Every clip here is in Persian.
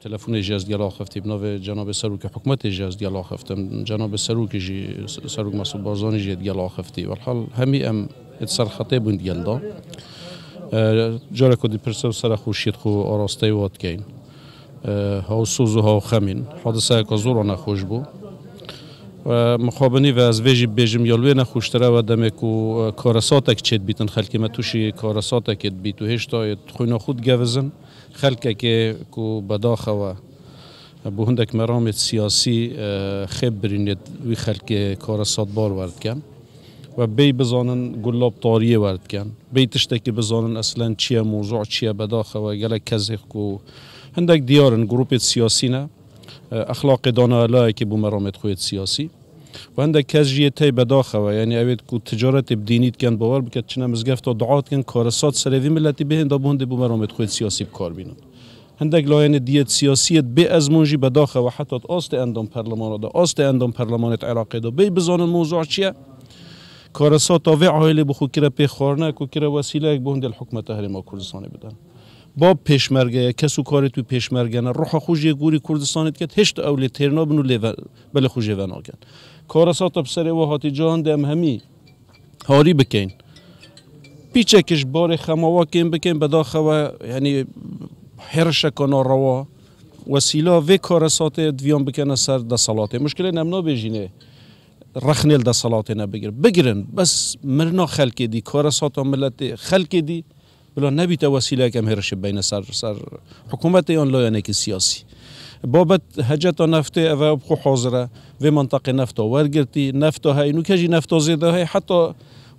تلفن اجاز دیال آخفتی بناو جناب سروک حکمت اجاز دیال آخفتم جناب سروک جی سروک مسعود بازان جی دیال آخفتی والحال همی ام اتسر خطه بون دیال دا جاره کدی پرسو سر خوشید خو آراسته واد کین ها سوز و ها خمین حادثه که زورانه خوش بود مخابنی و از ویژی بیجم یالوی نخوشتره و دمک کارسات اک چید بیتن خلکی ما توشی کارسات اکید و هشتا خوینا خود گوزن خلک که کو بداخه و بو هندک مرامت سیاسی خیب برینید وی خلک کارسات بار ورد کن و بی بزانن گلاب تاریه ورد کن بی تشتکی بزانن اصلا چیه موضوع چیه بداخه و گلک کزیخ کو هندک دیارن گروپ سیاسی نه اخلاق دانه که بومرامت خویت سیاسی و هنده کس بداخه یعنی اوید که تجارت بدینید کن باور بکد چنه مزگفت و دعات کن کارسات سروی ملتی به دا بونده بومرامت خویت سیاسی بکار بینن هندک لاین دیت سیاسیت به از منجی بداخه و حتی آست اندام پرلمان دا آست اندام پرلمان عراقی دا بی بزانن موضوع چیه کارسات تا و عائله بخو کرا پی خورنه کو کرا وسیله یک بوند الحکومت تحریم کردستانی بدن با پیشمرگه، کس و کارێت و نه روح خوشی گوری کوردستانێت کە هێشتا ئەو لێ تێرنا بن و خوشی بە لە خوژێوە ناکەن کارەسا تا پسەرەوە هاتی جهان دەم بار هاری بکەین پیچێکش بارێ خەماواکەین یعنی بەداخەوە روا هێرشەکەناڕەوە وی کار کارەساتێ دویان ده سلاته مشکل نمنا مشکل بێژینێ ده سلاته نبگیر بگیرن بس مرنا خلکی دی کارەساتا ملت خلکی دی بلو نبیت وسیله کم هرش بین سر سر حکومت اون لاینکی يعني سیاسی بابت هجت نفت و بخو حاضره و منطقه نفت ورگرتی نفت ها اینو کجی نفت زیده های حتی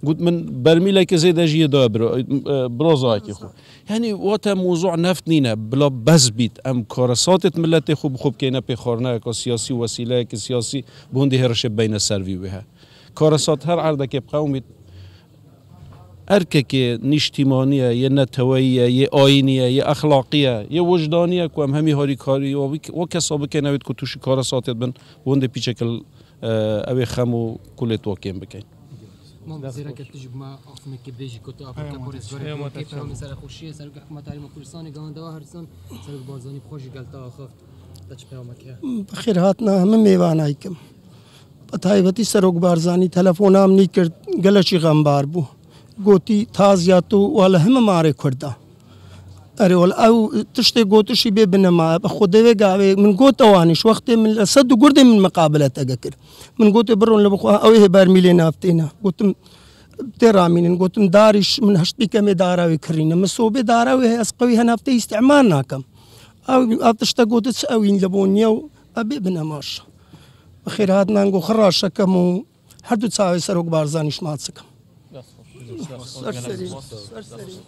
قلت من برميلة كزيدة جي دابرو بروزا خو يعني واتا موضوع نفت نينا بلا بس بيت ام كورسات ملت خوب خوب كينا بخورنا كسياسي وسيلة كسياسي بوندي هرش بين السرفي بها كورسات هر عرضك بقومي erkekê niştîmaniye yê neteweiye yê ayîniye yê exlaqiye yê wejdaniye ku em hemî harîkarî o kesa bikin evit ku tuşî kara satê bin hûn de pîçekil ew ê xem û kulê tokên bikin. بەخێر هاتنا هەمە میێوانایکم بە تایبەتی سەرۆک بارزانانی تەلەفۆنام نی کرد گەلەکی غەمبار بوو گوتی تازیات و وا لە هەمە مارێ کووردا ئەرێوەل ئەو تشتێک گۆتشی بێ بنەما بە خودەوێ گاوێ من گۆتەوانیش وەختێ من لە سەد و گوردی من مقابلەت ئەگە کرد من گوتێ بڕۆن لە بخوا ئەوەی هێبار میلێ نافتێنە گوتم تێرامینن گوتم داریش من هەشتی کەمێ داراوی کڕینە من سۆبێ داراوی هەیە ئەسقەوی هەنافتە ئیسعمان ناکەم ئەو تشتە گوتت ئەوین لە بۆ نیە و ئەبێ بنەماش خێرهات نانگۆ خڕاشەکەم و هەردوو چاوی سەرۆک بارزانیش ماچەکەم Sorcery, sorcery.